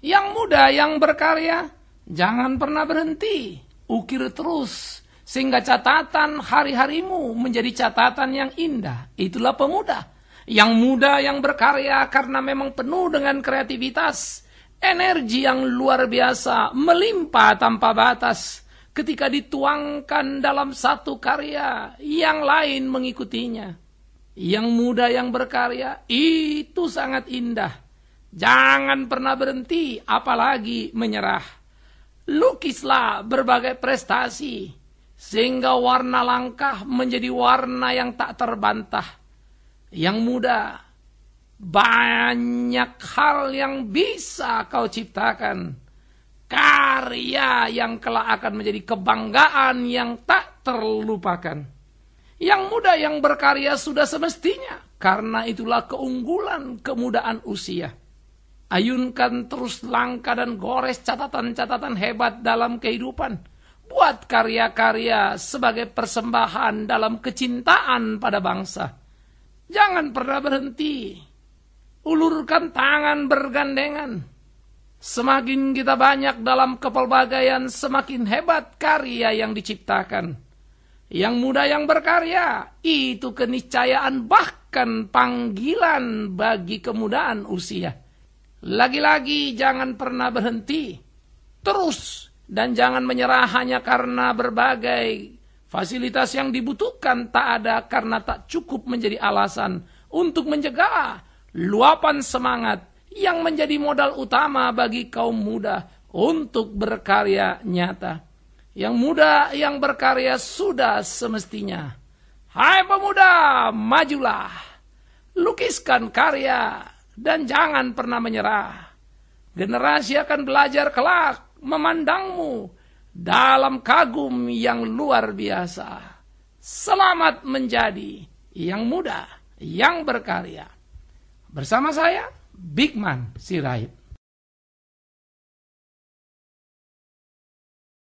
Yang muda, yang berkarya, jangan pernah berhenti. Ukir terus, sehingga catatan hari-harimu menjadi catatan yang indah. Itulah pemuda. Yang muda, yang berkarya karena memang penuh dengan kreativitas. Energi yang luar biasa, melimpah tanpa batas. Ketika dituangkan dalam satu karya, yang lain mengikutinya. Yang muda yang berkarya, itu sangat indah Jangan pernah berhenti, apalagi menyerah. Lukislah berbagai prestasi, sehingga warna langkah menjadi warna yang tak terbantah. Yang muda, banyak hal yang bisa kau ciptakan. Karya yang kelak akan menjadi kebanggaan yang tak terlupakan. Yang muda yang berkarya sudah semestinya, karena itulah keunggulan kemudaan usia Ayunkan terus langkah dan gores catatan-catatan hebat dalam kehidupan. Buat karya-karya sebagai persembahan dalam kecintaan pada bangsa. Jangan pernah berhenti. Ulurkan tangan bergandengan. Semakin kita banyak dalam kepelbagaian, semakin hebat karya yang diciptakan. Yang muda yang berkarya, itu keniscayaan bahkan panggilan bagi kemudahan usia. Lagi-lagi jangan pernah berhenti. Terus dan jangan menyerah hanya karena berbagai fasilitas yang dibutuhkan tak ada karena tak cukup menjadi alasan untuk mencegah luapan semangat yang menjadi modal utama bagi kaum muda untuk berkarya nyata. Yang muda yang berkarya sudah semestinya. Hai pemuda, majulah. Lukiskan karya dan jangan pernah menyerah. Generasi akan belajar kelak memandangmu dalam kagum yang luar biasa. Selamat menjadi yang muda, yang berkarya. Bersama saya, Bigman Sirait.